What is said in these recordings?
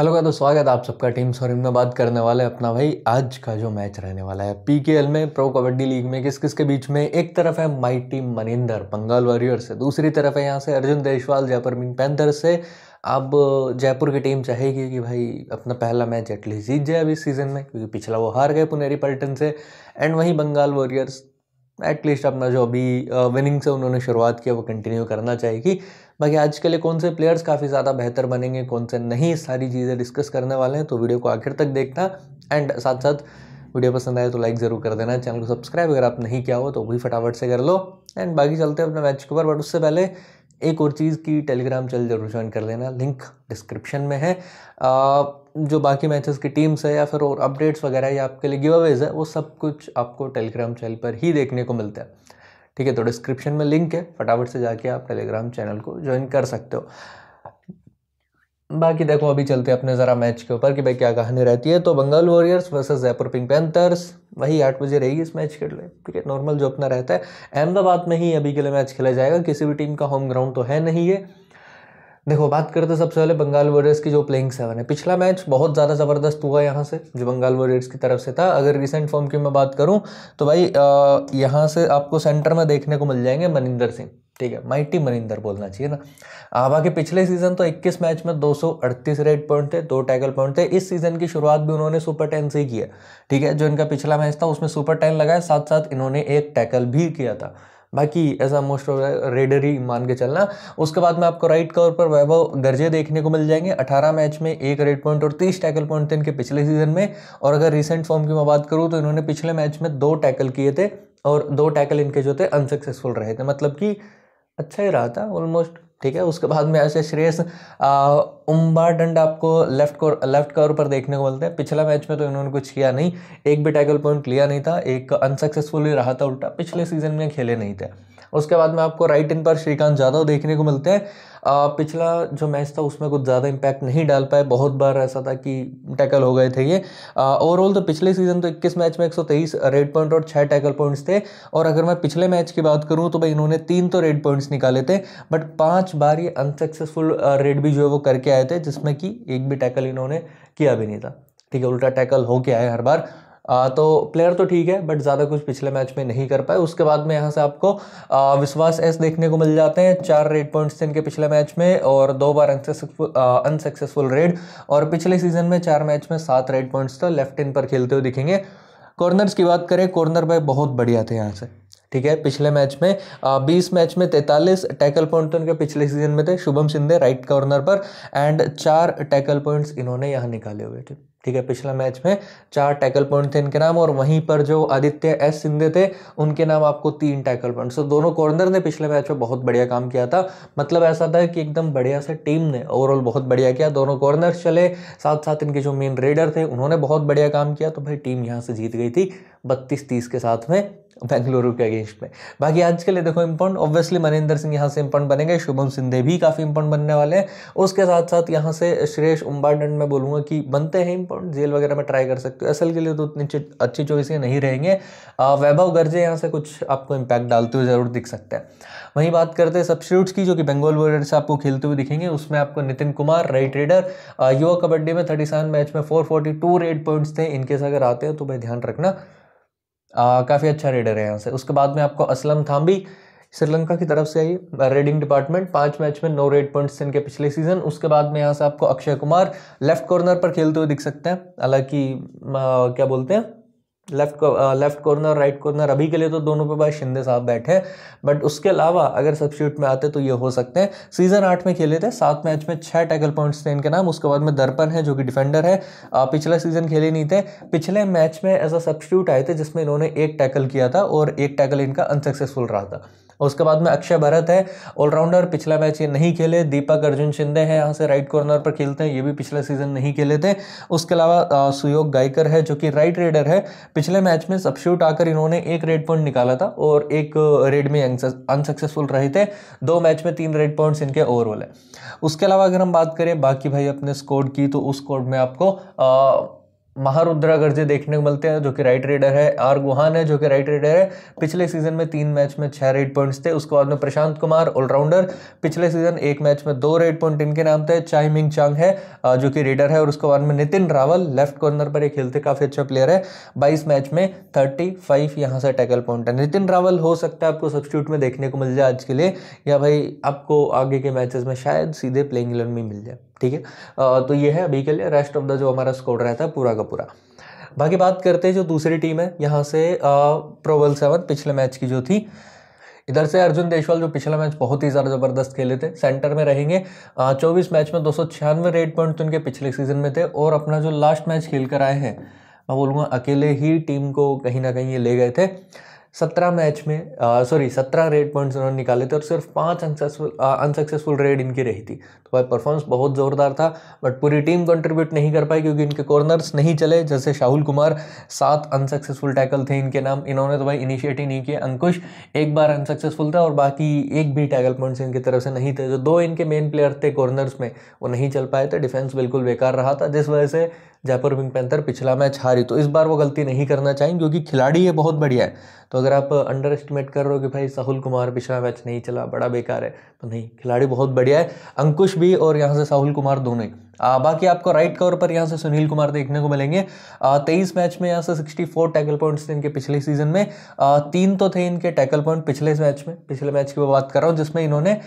hello का तो स्वागत है आप सबका टीम सोरिम में बात करने वाले अपना भाई आज का जो मैच रहने वाला है पीकेएल में प्रो कबड्डी लीग में किस किस के बीच में एक तरफ है my team Maninder Bengal Warriors से दूसरी तरफ है यहाँ से अर्जुन देशवाल जयपुर मिंग पैंथर से अब जयपुर की टीम चाहेगी कि भाई अपना पहला मैच एटलीस्ट जीत जाए अभी सीज़न में क्योंकि पिछला वो हार गए पुनेरी पल्टन से एंड वहीं बंगाल वॉरियर्स एटलीस्ट अपना जो अभी विनिंग से उन्होंने शुरुआत किया वो कंटिन्यू करना चाहेगी बाकी आज के लिए कौन से प्लेयर्स काफ़ी ज़्यादा बेहतर बनेंगे कौन से नहीं सारी चीज़ें डिस्कस करने वाले हैं तो वीडियो को आखिर तक देखना एंड साथ साथ वीडियो पसंद आए तो लाइक ज़रूर कर देना चैनल को सब्सक्राइब अगर आप नहीं किया हो तो भी फटाफट से कर लो एंड बाकी चलते हैं अपने मैच के ऊपर बट उससे पहले एक और चीज़ की टेलीग्राम चैनल जरूर ज्वाइन कर लेना लिंक डिस्क्रिप्शन में है आ, जो बाकी मैचेस की टीम्स है या फिर और अपडेट्स वगैरह या आपके लिए गिव अवेज है वो सब कुछ आपको टेलीग्राम चैनल पर ही देखने को मिलता है ठीक है तो डिस्क्रिप्शन में लिंक है फटाफट से जाके आप टेलीग्राम चैनल को ज्वाइन कर सकते हो बाकी देखो अभी चलते हैं अपने ज़रा मैच के ऊपर कि भाई क्या कहानी रहती है तो Bengal Warriors versus Jaipur Pink Panthers वही आठ बजे रहेगी इस मैच के लिए ठीक है नॉर्मल जो अपना रहता है अहमदाबाद में ही अभी के लिए मैच खेला जाएगा किसी भी टीम का होम ग्राउंड तो है नहीं है देखो बात करते तो सबसे पहले बंगाल वॉरियर्स की जो प्लेइंग सेवन है पिछला मैच बहुत ज़्यादा ज़बरदस्त हुआ यहाँ से जो बंगाल वॉरियर्स की तरफ से था अगर रिसेंट फॉर्म की मैं बात करूँ तो भाई यहाँ से आपको सेंटर में देखने को मिल जाएंगे मनिंदर सिंह ठीक है माइटी मनिंदर बोलना चाहिए ना आभा के पिछले सीजन तो 21 मैच में 238 रेड पॉइंट थे दो टैकल पॉइंट थे इस सीजन की शुरुआत भी उन्होंने सुपर टेन से ही किया ठीक है जो इनका पिछला मैच था उसमें सुपर टेन लगाया साथ साथ इन्होंने एक टैकल भी किया था बाकी ऐसा मोस्ट ऑफ रेडर ही मान के चलना उसके बाद में आपको राइट कवर पर वैभव गर्जे देखने को मिल जाएंगे 18 मैच में एक रेड पॉइंट और 30 टैकल पॉइंट थे इनके पिछले सीजन में और अगर रिसेंट फॉर्म की मैं बात करूँ तो इन्होंने पिछले मैच में दो टैकल किए थे और दो टैकल इनके जो थे अनसक्सेसफुल रहे थे मतलब कि अच्छा ही रहा था ऑलमोस्ट ठीक है उसके बाद में ऐसे श्रेयस उम्बा डंड आपको लेफ्ट को लेफ्ट कवर पर देखने को मिलता है पिछला मैच में तो इन्होंने कुछ किया नहीं एक भी टैकल पॉइंट लिया नहीं था एक अनसक्सेसफुल ही रहा था उल्टा पिछले सीजन में खेले नहीं थे उसके बाद में आपको राइट इन पर श्रीकांत यादव देखने को मिलते हैं पिछला जो मैच था उसमें कुछ ज़्यादा इम्पैक्ट नहीं डाल पाए बहुत बार ऐसा था कि टैकल हो गए थे ये ओवरऑल तो पिछले सीजन तो इक्कीस मैच में एक रेड पॉइंट और छः टैकल पॉइंट्स थे और अगर मैं पिछले मैच की बात करूँ तो भाई इन्होंने तीन तो रेड पॉइंट्स निकाले थे बट पाँच बार ये अनसक्सेसफुल रेड भी जो है वो करके आए थे जिसमें कि एक भी टैकल इन्होंने किया भी नहीं था ठीक है उल्टा टैकल होके आए हर बार आ, तो प्लेयर तो ठीक है बट ज़्यादा कुछ पिछले मैच में नहीं कर पाए उसके बाद में यहाँ से आपको आ, विश्वास एस देखने को मिल जाते हैं चार रेड पॉइंट्स थे इनके पिछले मैच में और दो बार अनसक्सेसफुल अनसक्सेसफुल रेड और पिछले सीजन में चार मैच में सात रेड पॉइंट्स था लेफ्ट इन पर खेलते हुए दिखेंगे कॉर्नर्स की बात करें कॉर्नर भाई बहुत बढ़िया थे यहाँ से ठीक है पिछले मैच में बीस मैच में तैंतालीस टैकल पॉइंट तो इनके पिछले सीजन में थे शुभम सिंधे राइट कॉर्नर पर एंड चार टैकल पॉइंट्स इन्होंने यहाँ निकाले हुए थे ठीक है पिछला मैच में चार टैकल पॉइंट थे इनके नाम और वहीं पर जो आदित्य एस सिंधे थे उनके नाम आपको तीन टैकल पॉइंट सो दोनों कॉर्नर ने पिछले मैच में बहुत बढ़िया काम किया था मतलब ऐसा था कि एकदम बढ़िया से टीम ने ओवरऑल बहुत बढ़िया किया दोनों कॉर्नर चले साथ साथ इनके जो मेन रेडर थे उन्होंने बहुत बढ़िया काम किया तो भाई टीम यहाँ से जीत गई थी बत्तीस तीस के साथ में बेंगलुरु के अगेंस्ट में बाकी आज के लिए देखो इम्पोर्टेंट ऑब्वियसली मनिंदर सिंह यहाँ से इम्पोर्टेंट बनेंगे शुभम सिंधे भी काफ़ी इम्पोर्टेंट बनने वाले हैं उसके साथ साथ यहाँ से उम्बार डंड मैं बोलूँगा कि बनते हैं इम्पोर्टेंट जेल वगैरह में ट्राई कर सकते हो एस के लिए तो उतनी अच्छी चॉइसें नहीं रहेंगे वैभव गर्जे यहाँ से कुछ आपको इम्पैक्ट डालते हुए ज़रूर दिख सकते हैं वहीं बात करते हैं सब्सिट्यूट्स की जो कि बंगाल वॉरियर से आपको खेलते हुए दिखेंगे उसमें आपको नितिन कुमार राइट रेडर युवा कबड्डी में थर्टी मैच में फोर रेड पॉइंट्स थे इनकेस अगर आते हैं तो भाई ध्यान रखना काफ़ी अच्छा रेडर है यहाँ से उसके बाद में आपको असलम थाम्बी श्रीलंका की तरफ से आई रेडिंग डिपार्टमेंट पांच मैच में नो रेड पॉइंट्स इनके पिछले सीजन उसके बाद में यहाँ से आपको अक्षय कुमार लेफ्ट कॉर्नर पर खेलते हुए दिख सकते हैं हालांकि क्या बोलते हैं left left corner right corner अभी के लिए तो दोनों पे भाई शिंदे साहब बैठे हैं बट उसके अलावा अगर सब्सिट्यूट में आते तो ये हो सकते हैं सीजन आठ में खेले थे सात मैच में छः टैकल पॉइंट्स थे इनके नाम उसके बाद में दर्पण है जो कि डिफेंडर है पिछला सीजन खेले नहीं थे पिछले मैच में एज अ सब्सिट्यूट आए थे जिसमें इन्होंने एक टैकल किया था और एक टैकल इनका अनसक्सेसफुल रहा था उसके बाद में अक्षय भरत है ऑलराउंडर पिछला मैच ये नहीं खेले दीपक अर्जुन शिंदे हैं यहाँ से राइट कॉर्नर पर खेलते हैं ये भी पिछला सीजन नहीं खेले थे उसके अलावा सुयोग गायकर है जो कि राइट रेडर है पिछले मैच में शूट आकर इन्होंने एक रेड पॉइंट निकाला था और एक रेड में अनसक्सेसफुल रहे थे दो मैच में तीन रेड पॉइंट्स इनके ओवरऑल है उसके अलावा अगर हम बात करें बाकी भाई अपने स्कोर की तो उस स्कोर में आपको महारुद्रा गर्जे देखने को मिलते हैं जो कि राइट रेडर है आर गुहान है जो कि राइट रेडर है पिछले सीजन में तीन मैच में छः रेड पॉइंट्स थे उसके बाद में प्रशांत कुमार ऑलराउंडर पिछले सीजन एक मैच में दो रेड पॉइंट इनके नाम थे चाई मिंग चांग है जो कि रेडर है और उसके बाद में नितिन रावल लेफ्ट कॉर्नर पर ये खेलते काफ़ी अच्छा प्लेयर है बाईस मैच में थर्टी फाइव यहाँ से टैकल पॉइंट है नितिन रावल हो सकता है आपको सब्सिट्यूट में देखने को मिल जाए आज के लिए या भाई आपको आगे के मैचेस में शायद सीधे प्लेइंग इलेवन में मिल जाए ठीक है तो ये है अभी के लिए रेस्ट ऑफ द जो हमारा स्कोर रहता है पूरा का पूरा बाकी बात करते हैं जो दूसरी टीम है यहाँ से प्रोवल सेवन पिछले मैच की जो थी इधर से अर्जुन देशवाल जो पिछला मैच बहुत ही ज़्यादा ज़बरदस्त खेले थे सेंटर में रहेंगे चौबीस मैच में दो सौ छियानवे रेड पॉइंट तो उनके पिछले सीजन में थे और अपना जो लास्ट मैच खेल कर आए हैं मैं बोलूँगा अकेले ही टीम को कहीं ना कहीं ये ले गए थे सत्रह मैच में सॉरी सत्रह रेड पॉइंट्स उन्होंने निकाले थे और सिर्फ पाँच अनसक्सेसफुल अनसक्सेसफुल रेड इनकी रही थी तो भाई परफॉर्मेंस बहुत ज़ोरदार था बट पूरी टीम कंट्रीब्यूट नहीं कर पाई क्योंकि इनके कॉर्नर्स नहीं चले जैसे शाहुल कुमार सात अनसक्सेसफुल टैकल थे इनके नाम इन्होंने तो भाई इनिशिएट ही नहीं किया अंकुश एक बार अनसक्सेसफुल था और बाकी एक भी टैकल पॉइंट्स इनकी तरफ से नहीं थे जो तो दो इनके मेन प्लेयर थे कॉर्नर्स में वो नहीं चल पाए थे डिफेंस बिल्कुल बेकार रहा था जिस वजह से जयपुर विंग पैंथर पिछला मैच हारी तो इस बार वो गलती नहीं करना चाहेंगे क्योंकि खिलाड़ी ये बहुत बढ़िया है तो अगर आप अंडर एस्टिमेट कर रहे हो कि भाई साहुल कुमार पिछला मैच नहीं चला बड़ा बेकार है तो नहीं खिलाड़ी बहुत बढ़िया है अंकुश भी और यहाँ से साहुल कुमार दोनों ही आ, बाकी आपको राइट कवर पर यहाँ से सुनील कुमार देखने को मिलेंगे तेईस मैच में यहाँ से 64 टैकल पॉइंट्स थे इनके पिछले सीजन में आ, तीन तो थे इनके टैकल पॉइंट पिछले मैच में पिछले मैच की मैं बात कर रहा हूँ जिसमें इन्होंने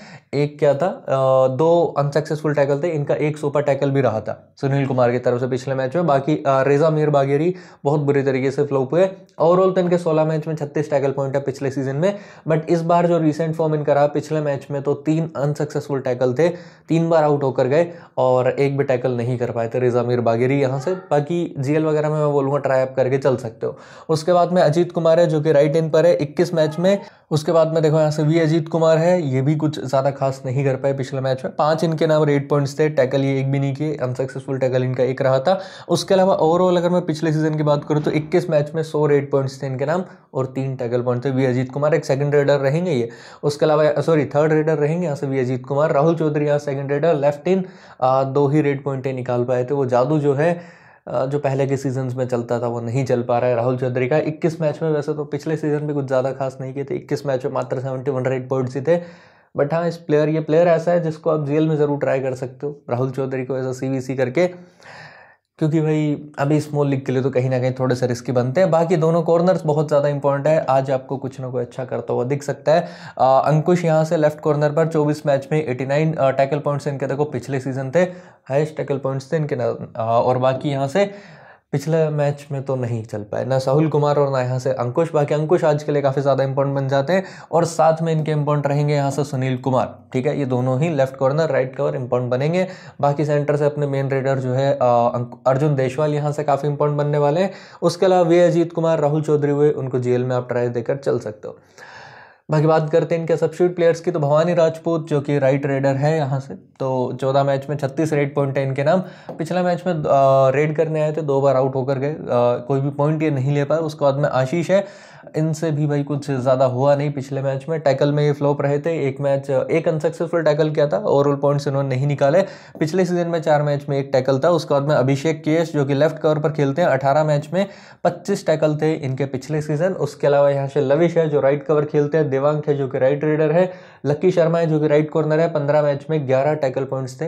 एक क्या था आ, दो अनसक्सेसफुल टैकल थे इनका एक सुपर टैकल भी रहा था सुनील कुमार की तरफ से पिछले मैच में बाकी रेजा मीर बागेरी बहुत बुरी तरीके से फ्लोप हुए ओवरऑल तो इनके सोलह मैच में छत्तीस टैकल पॉइंट है पिछले सीजन में बट इस बार जो रिसेंट फॉर्म इनका रहा पिछले मैच में तो तीन अनसक्सेसफुल टैकल थे तीन बार आउट होकर गए और एक भी टैकल नहीं कर पाए थे रिजा मीर बागेरी यहाँ से बाकी जीएल वगैरह में मैं बोलूँगा ट्राई अप करके चल सकते हो उसके बाद में अजीत कुमार है जो कि राइट इन पर है इक्कीस मैच में उसके बाद में देखो यहाँ से वी अजीत कुमार है ये भी कुछ ज़्यादा खास नहीं कर पाए पिछले मैच में पाँच इनके नाम एट पॉइंट्स थे टैकल ये एक भी नहीं किए अनसक्सेसफुल टैकल इनका एक रहा था उसके अलावा ओवरऑल अगर मैं पिछले सीजन की बात करूँ तो इक्कीस मैच में सौ रेट पॉइंट्स थे इनके नाम और तीन टैकल पॉइंट थे वी अजीत कुमार एक सेकंड रेडर रहेंगे ये उसके अलावा सॉरी थर्ड रेडर रहेंगे यहाँ से वी अजीत कुमार राहुल चौधरी यहाँ सेकंड रेडर लेफ्ट इन दो ही रेड पॉइंटें निकाल पाए थे वो जादू जो है जो पहले के सीजन में चलता था वो नहीं चल पा रहा है राहुल चौधरी का 21 मैच में वैसे तो पिछले सीजन में कुछ ज़्यादा खास नहीं किए थे 21 मैच में मात्र 71 रेट पॉइंट्स ही थे बट हाँ इस प्लेयर ये प्लेयर ऐसा है जिसको आप जेल में ज़रूर ट्राई कर सकते हो राहुल चौधरी को ऐसा सी करके क्योंकि भाई अभी स्मॉल लीग के लिए तो कहीं ना कहीं थोड़े से रिस्की बनते हैं बाकी दोनों कॉर्नर्स बहुत ज़्यादा इंपॉर्टेंट है आज आपको कुछ ना कुछ अच्छा करता हुआ दिख सकता है आ, अंकुश यहाँ से लेफ्ट कॉर्नर पर 24 मैच में 89 टैकल पॉइंट्स इनके देखो पिछले सीजन थे हाइस्ट टैकल पॉइंट्स थे इनके और बाकी यहाँ से पिछले मैच में तो नहीं चल पाए ना साहुल कुमार और ना यहाँ से अंकुश बाकी अंकुश आज के लिए काफ़ी ज़्यादा इंपॉर्टेंट बन जाते हैं और साथ में इनके इंपॉर्टेंट रहेंगे यहाँ से सुनील कुमार ठीक है ये दोनों ही left corner right cover important बनेंगे बाकी सेंटर से अपने मेन रेडर जो है अर्जुन देशवाल यहाँ से काफ़ी इंपॉर्टेंट बनने वाले हैं उसके अलावा वे अजीत कुमार राहुल चौधरी हुए उनको जेल में आप ट्राई देकर चल सकते हो बाकी बात करते हैं इनके सब्सिट्यूट प्लेयर्स की तो भवानी राजपूत जो कि राइट रेडर है यहाँ से तो चौदह मैच में छत्तीस रेड पॉइंट है इनके नाम पिछला मैच में रेड करने आए थे दो बार आउट होकर गए कोई भी पॉइंट ये नहीं ले पाए उसके बाद में आशीष है इनसे भी भाई कुछ ज़्यादा हुआ नहीं पिछले मैच में टैकल में ये फ्लॉप रहे थे एक मैच एक अनसक्सेसफुल टैकल किया था ओवरऑल पॉइंट्स इन्होंने नहीं निकाले पिछले सीजन में चार मैच में एक टैकल था उसके बाद में अभिषेक केस जो कि लेफ्ट कवर पर खेलते हैं अठारह मैच में पच्चीस टैकल थे इनके पिछले सीजन उसके अलावा यहाँ से लविश है जो राइट कवर खेलते हैं देवांक है जो कि राइट रेडर है लक्की शर्मा है जो कि राइट कॉर्नर है पंद्रह मैच में ग्यारह टैकल पॉइंट्स थे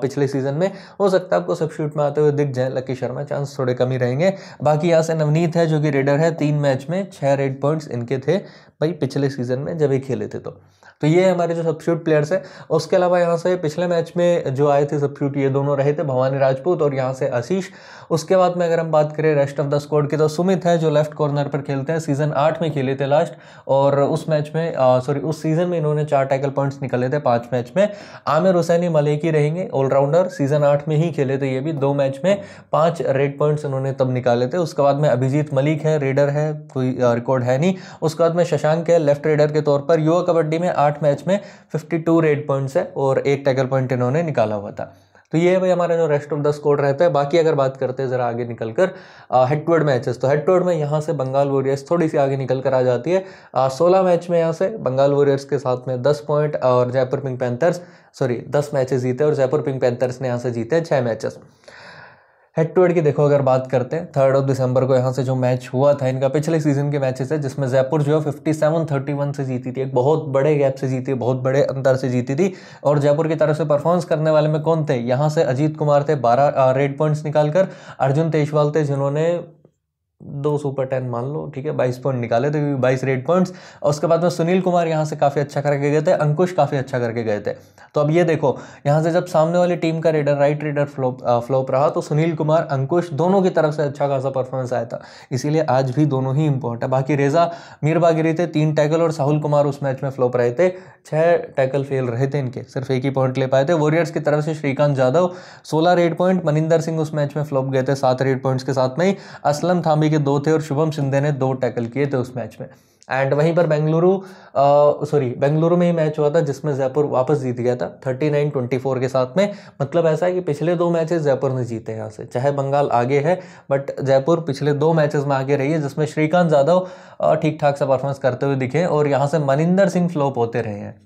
पिछले सीजन में हो सकता है आपको सब्शूट में आते हुए दिख जाए लक्की शर्मा चांस थोड़े कम ही रहेंगे बाकी यहाँ से नवनीत है जो कि रेडर है तीन मैच में छः रेड पॉइंट्स इनके थे भाई पिछले सीजन में जब ये खेले थे तो तो ये हमारे जो सब्सिट्यूट प्लेयर्स हैं उसके अलावा यहाँ से पिछले मैच में जो आए थे सब्सिट्यूट ये दोनों रहे थे भवानी राजपूत और यहाँ से आशीष उसके बाद में अगर हम बात करें रेस्ट ऑफ द स्कोड की तो सुमित है जो लेफ्ट कॉर्नर पर खेलते हैं सीजन आठ में खेले थे लास्ट और उस मैच में सॉरी उस सीज़न में इन्होंने चार टैकल पॉइंट्स निकले थे पाँच मैच में आमिर हुसैनी मलेकी रहेंगे ऑलराउंडर सीजन आठ में ही खेले थे ये भी दो मैच में पाँच रेड पॉइंट्स इन्होंने तब निकाले थे उसके बाद में अभिजीत मलिक है रेडर है कोई रिकॉर्ड है नहीं उसके बाद में शशांक है लेफ्ट रेडर के तौर पर युवा कबड्डी में आठ आठ मैच में 52 रेड पॉइंट्स है और एक टैकल पॉइंट इन्होंने निकाला हुआ था तो ये भाई हमारा जो रेस्ट ऑफ द स्कोर रहता है बाकी अगर बात करते हैं ज़रा आगे निकल कर हेड टू हेड मैचेस तो हेड टू हेड में यहाँ से बंगाल वॉरियर्स थोड़ी सी आगे निकल कर आ जाती है सोलह मैच में यहाँ से बंगाल वॉरियर्स के साथ में दस पॉइंट और जयपुर पिंक पैंथर्स सॉरी दस मैचेस जीते और जयपुर पिंक पैंथर्स ने यहाँ से जीते हैं छः मैचेस हेड टू हेड की देखो अगर बात करते हैं थर्ड ऑफ दिसंबर को यहाँ से जो मैच हुआ था इनका पिछले सीजन के मैचेस है जिसमें जयपुर जो है फिफ्टी सेवन थर्टी वन से जीती थी एक बहुत बड़े गैप से जीती बहुत बड़े अंतर से जीती थी और जयपुर की तरफ से परफॉर्मेंस करने वाले में कौन थे यहाँ से अजीत कुमार थे बारह रेड पॉइंट्स निकालकर अर्जुन तेजवाल थे जिन्होंने दो सुपर टेन मान लो ठीक है बाईस पॉइंट निकाले थे तो बाईस रेड पॉइंट्स और उसके बाद में सुनील कुमार यहाँ से काफ़ी अच्छा करके गए थे अंकुश काफ़ी अच्छा करके गए थे तो अब ये देखो यहाँ से जब सामने वाली टीम का रेडर राइट रेडर फ्लोप आ, फ्लोप रहा तो सुनील कुमार अंकुश दोनों की तरफ से अच्छा खासा परफॉर्मेंस आया था इसीलिए आज भी दोनों ही इंपॉर्टेंट है बाकी रेजा मीर बागिरी थे तीन टैकल और साहुल कुमार उस मैच में फ्लोप रहे थे छः टैकल फेल रहे थे इनके सिर्फ एक ही पॉइंट ले पाए थे वॉरियर्स की तरफ से श्रीकांत यादव सोलह रेड पॉइंट मनिंदर सिंह उस मैच में फ्लॉप गए थे सात रेड पॉइंट्स के साथ में ही असलम थामी के दो थे और शुभम शिंदे ने दो टैकल किए थे उस मैच में एंड वहीं पर बेंगलुरु सॉरी बेंगलुरु में ही मैच हुआ था जिसमें जयपुर वापस जीत गया था 39-24 के साथ में मतलब ऐसा है कि पिछले दो मैचेस जयपुर ने जीते यहाँ से चाहे बंगाल आगे है बट जयपुर पिछले दो मैचेस में आगे रही है जिसमें श्रीकांत यादव ठीक ठाक सा परफॉर्मेंस करते हुए दिखे और यहाँ से मनिंदर सिंह फ्लोप होते रहे हैं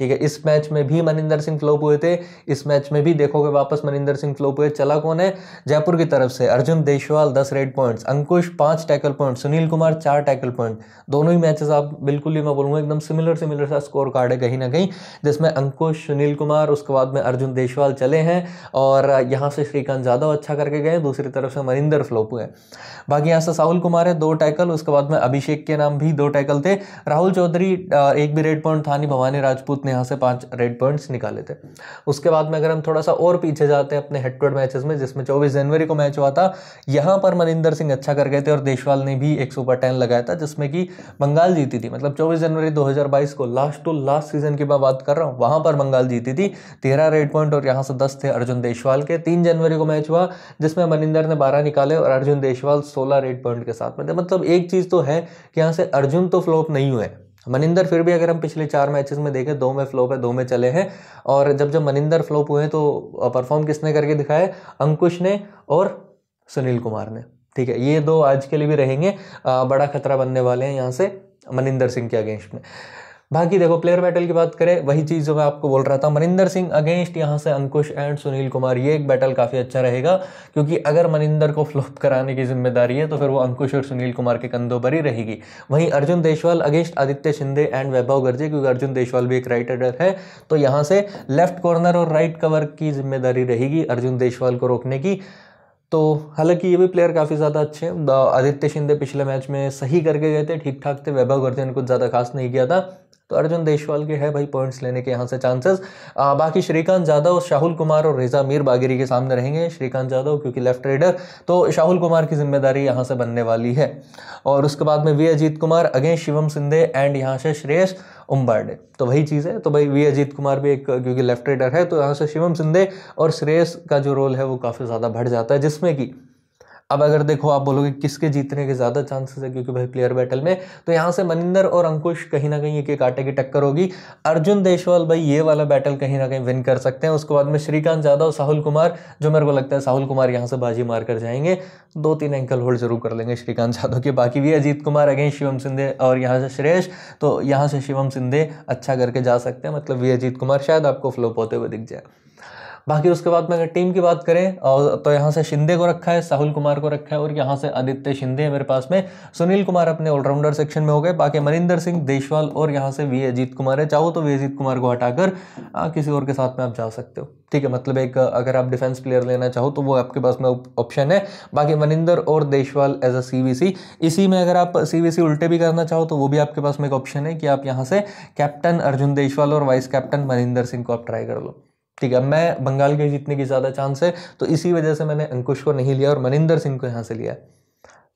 ठीक है इस मैच में भी मनिंदर सिंह फ्लोप हुए थे इस मैच में भी देखोगे वापस मनिंदर सिंह फ्लोप हुए चला कौन है जयपुर की तरफ से अर्जुन देशवाल दस रेड पॉइंट्स अंकुश पांच टैकल पॉइंट सुनील कुमार चार टैकल पॉइंट दोनों ही मैचेस आप बिल्कुल ही मैं बोलूंगा एकदम सिमिलर सिमिलर सा स्कोर कार्ड है कहीं ना कहीं जिसमें अंकुश सुनील कुमार उसके बाद में अर्जुन देशवाल चले हैं और यहाँ से श्रीकांत यादव अच्छा करके गए दूसरी तरफ से मनिंदर फ्लोप हुए बाकी यहाँ से साहुल कुमार है दो टैकल उसके बाद में अभिषेक के नाम भी दो टैकल थे राहुल चौधरी एक भी रेड पॉइंट था नहीं भवानी राजपूत ने अपने यहाँ से पाँच रेड पॉइंट्स निकाले थे उसके बाद में अगर हम थोड़ा सा और पीछे जाते हैं अपने हेड टू हेड मैचेस में जिसमें चौबीस जनवरी को मैच हुआ था यहाँ पर मनिंदर सिंह अच्छा कर गए थे और देशवाल ने भी एक सुपर टेन लगाया था जिसमें कि बंगाल जीती थी मतलब चौबीस जनवरी दो को लास्ट टू लास्ट सीजन की मैं बात कर रहा हूँ वहाँ पर बंगाल जीती थी तेरह रेड पॉइंट और यहाँ से दस थे अर्जुन देशवाल के तीन जनवरी को मैच हुआ जिसमें मनिंदर ने बारह निकाले और अर्जुन देशवाल सोलह रेड पॉइंट के साथ में थे मतलब एक चीज़ तो है कि यहाँ से अर्जुन तो फ्लॉप नहीं हुए मनिंदर फिर भी अगर हम पिछले चार मैचेस में देखें दो में फ्लॉप है दो में चले हैं और जब जब मनिंदर फ्लॉप हुए तो परफॉर्म किसने करके दिखाए अंकुश ने और सुनील कुमार ने ठीक है ये दो आज के लिए भी रहेंगे आ, बड़ा खतरा बनने वाले हैं यहाँ से मनिंदर सिंह के अगेंस्ट में बाकी देखो प्लेयर बैटल की बात करें वही चीज़ जो मैं आपको बोल रहा था मनिंदर सिंह अगेंस्ट यहाँ से अंकुश एंड सुनील कुमार ये एक बैटल काफ़ी अच्छा रहेगा क्योंकि अगर मनिंदर को फ्लॉप कराने की जिम्मेदारी है तो फिर वो अंकुश और सुनील कुमार के कंधों पर ही रहेगी वहीं अर्जुन देशवाल अगेंस्ट आदित्य शिंदे एंड वैभव गर्जे क्योंकि अर्जुन देशवाल भी एक राइट एडर है तो यहाँ से लेफ्ट कॉर्नर और राइट कवर की जिम्मेदारी रहेगी अर्जुन देशवाल को रोकने की तो हालांकि ये भी प्लेयर काफ़ी ज़्यादा अच्छे हैं आदित्य शिंदे पिछले मैच में सही करके गए थे ठीक ठाक थे वैभव गर्दी ने कुछ ज़्यादा खास नहीं किया था तो अर्जुन देशवाल के है भाई पॉइंट्स लेने के यहाँ से चांसेस बाकी श्रीकांत यादव शाहुल कुमार और रिजा मीर बागेरी के सामने रहेंगे श्रीकांत यादव क्योंकि लेफ्ट रेडर तो शाहुल कुमार की जिम्मेदारी यहाँ से बनने वाली है और उसके बाद में V Ajit Kumar against Shivam Shinde and यहाँ से श्रेयस उम्बाडे तो वही चीज़ है तो भाई वी अजीत कुमार भी एक क्योंकि लेफ्ट रेडर है तो यहाँ से शिवम सिंधे और श्रेयस का जो रोल है वो काफ़ी ज़्यादा बढ़ जाता है जिसमें कि अब अगर देखो आप बोलोगे किसके जीतने के ज़्यादा चांसेस है क्योंकि भाई प्लेयर बैटल में तो यहाँ से मनिंदर और अंकुश कहीं ना कहीं एक एक आटे की टक्कर होगी अर्जुन देशवाल भाई ये वाला बैटल कहीं ना कहीं विन कर सकते हैं उसके बाद में श्रीकांत यादव साहुल कुमार जो मेरे को लगता है साहुल कुमार यहाँ से बाजी मार कर जाएंगे दो तीन एंकल होल्ड जरूर कर लेंगे श्रीकांत यादव के बाकी भी अजीत कुमार अगेंस्ट शिवम सिंधे और यहाँ से श्रेष तो यहाँ से शिवम सिंधे अच्छा करके जा सकते हैं मतलब वी अजीत कुमार शायद आपको फ्लोप होते हुए दिख जाए बाकी उसके बाद में अगर टीम की बात करें और तो यहाँ से शिंदे को रखा है साहुल कुमार को रखा है और यहाँ से आदित्य शिंदे है मेरे पास में सुनील कुमार अपने ऑलराउंडर सेक्शन में हो गए बाकी मनिंदर सिंह देशवाल और यहाँ से वी अजीत कुमार है चाहो तो वी अजीत कुमार को हटाकर किसी और के साथ में आप जा सकते हो ठीक है मतलब एक अगर आप डिफेंस प्लेयर लेना चाहो तो वो आपके पास में ऑप्शन है बाकी मनिंदर और देशवाल एज अ सीवीसी इसी में अगर आप सीवीसी उल्टे भी करना चाहो तो वो भी आपके पास में एक ऑप्शन है कि आप यहाँ से कैप्टन अर्जुन देशवाल और वाइस कैप्टन मनिंदर सिंह को आप ट्राई कर लो ठीक है मैं बंगाल के जीतने की ज़्यादा चांस है तो इसी वजह से मैंने अंकुश को नहीं लिया और मनिंदर सिंह को यहाँ से लिया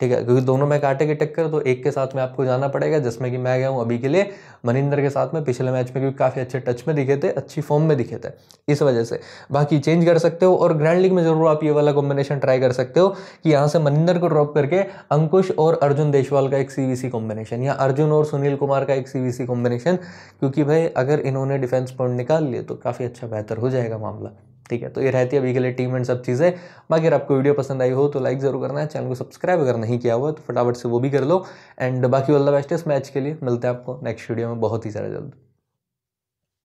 ठीक है क्योंकि दोनों में काटे की टक्कर तो एक के साथ में आपको जाना पड़ेगा जिसमें कि मैं गया हूँ अभी के लिए मनिंदर के साथ में पिछले मैच में क्योंकि काफ़ी अच्छे टच में दिखे थे अच्छी फॉर्म में दिखे थे इस वजह से बाकी चेंज कर सकते हो और ग्रैंड लीग में ज़रूर आप ये वाला कॉम्बिनेशन ट्राई कर सकते हो कि यहाँ से मनिंदर को ड्रॉप करके अंकुश और अर्जुन देशवाल का एक सी कॉम्बिनेशन या अर्जुन और सुनील कुमार का एक सी कॉम्बिनेशन क्योंकि भाई अगर इन्होंने डिफेंस पॉइंट निकाल लिए तो काफ़ी अच्छा बेहतर हो जाएगा मामला ठीक है तो ये रहती है अभी के लिए टीम एंड सब चीज़ें बाकी अगर आपको वीडियो पसंद आई हो तो लाइक ज़रूर करना है चैनल को सब्सक्राइब अगर नहीं किया हुआ तो फटाफट से वो भी कर लो एंड बाकी ऑल द बेस्ट इस मैच के लिए मिलते हैं आपको नेक्स्ट वीडियो में बहुत ही सारा जल्द